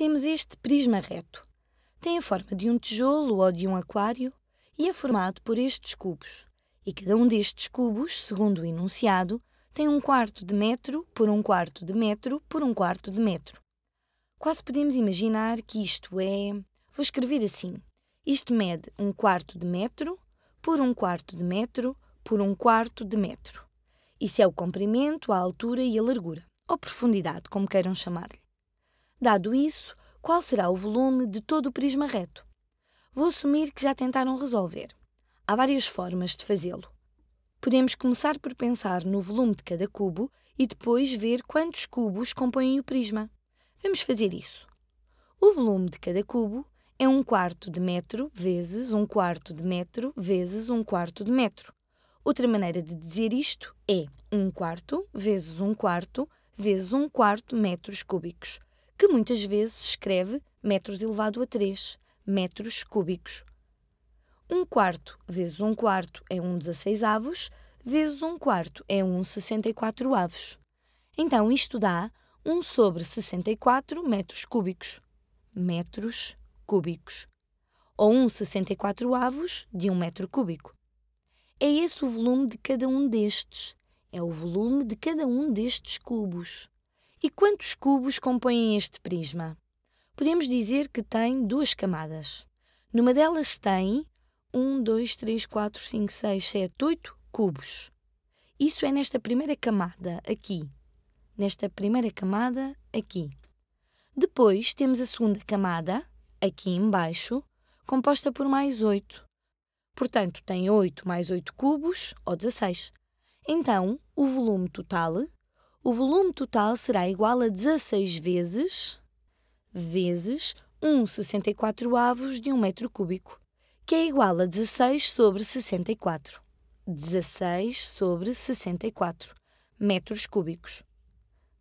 temos este prisma reto. Tem a forma de um tijolo ou de um aquário e é formado por estes cubos. E cada um destes cubos, segundo o enunciado, tem um quarto de metro por um quarto de metro por um quarto de metro. Quase podemos imaginar que isto é. Vou escrever assim. Isto mede um quarto de metro por um quarto de metro por um quarto de metro. Isso é o comprimento, a altura e a largura, ou profundidade, como queiram chamar-lhe. Dado isso, qual será o volume de todo o prisma reto? Vou assumir que já tentaram resolver. Há várias formas de fazê-lo. Podemos começar por pensar no volume de cada cubo e depois ver quantos cubos compõem o prisma. Vamos fazer isso. O volume de cada cubo é 1 um quarto de metro vezes 1 um quarto de metro vezes 1 um quarto de metro. Outra maneira de dizer isto é 1 quarto vezes 1 quarto vezes 1 quarto metros cúbicos que muitas vezes escreve metros elevado a 3, metros cúbicos. 1 um quarto vezes 1 um quarto é 1 um 16 avos, vezes 1 quarto é 1 64 avos. Então isto dá 1 sobre 64 metros cúbicos. Metros cúbicos. Ou 1 64 avos de 1 metro cúbico. É esse o volume de cada um destes. É o volume de cada um destes cubos. E quantos cubos compõem este prisma? Podemos dizer que tem duas camadas. Numa delas tem 1, 2, 3, 4, 5, 6, 7, 8 cubos. Isso é nesta primeira camada, aqui. Nesta primeira camada, aqui. Depois temos a segunda camada, aqui embaixo, composta por mais 8. Portanto, tem 8 mais 8 cubos, ou 16. Então, o volume total o volume total será igual a 16 vezes, vezes 1,64 avos de 1 metro cúbico, que é igual a 16 sobre 64. 16 sobre 64 metros cúbicos.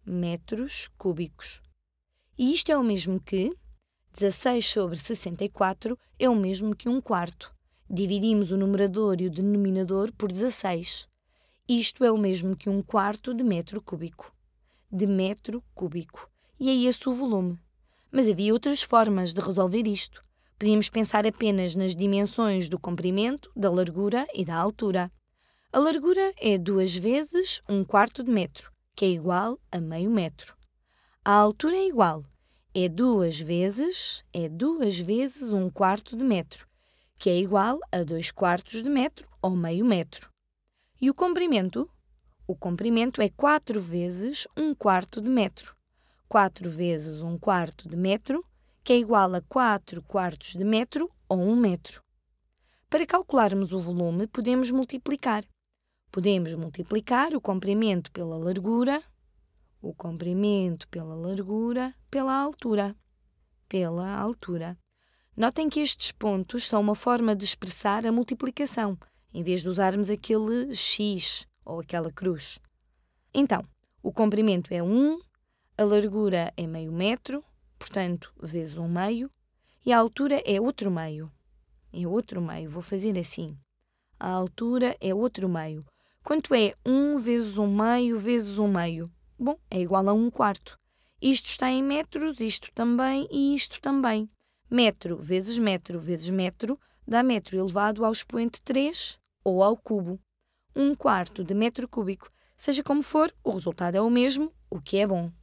Metros cúbicos. E isto é o mesmo que 16 sobre 64 é o mesmo que 1 quarto. Dividimos o numerador e o denominador por 16. Isto é o mesmo que um quarto de metro cúbico. De metro cúbico. E é esse o volume. Mas havia outras formas de resolver isto. Podíamos pensar apenas nas dimensões do comprimento, da largura e da altura. A largura é duas vezes um quarto de metro, que é igual a meio metro. A altura é igual, é duas vezes, é duas vezes um quarto de metro, que é igual a dois quartos de metro ou meio metro. E o comprimento? O comprimento é 4 vezes 1 quarto de metro. 4 vezes 1 quarto de metro, que é igual a 4 quartos de metro ou 1 metro. Para calcularmos o volume, podemos multiplicar. Podemos multiplicar o comprimento pela largura, o comprimento pela largura, pela altura. Pela altura. Notem que estes pontos são uma forma de expressar a multiplicação, em vez de usarmos aquele X ou aquela cruz. Então, o comprimento é 1, a largura é meio metro, portanto, vezes um meio, e a altura é outro meio. É outro meio, vou fazer assim. A altura é outro meio. Quanto é 1 vezes um meio vezes um meio? Bom, é igual a 1 quarto. Isto está em metros, isto também e isto também. Metro vezes metro vezes metro dá metro elevado ao expoente 3 ou ao cubo. Um quarto de metro cúbico, seja como for, o resultado é o mesmo, o que é bom.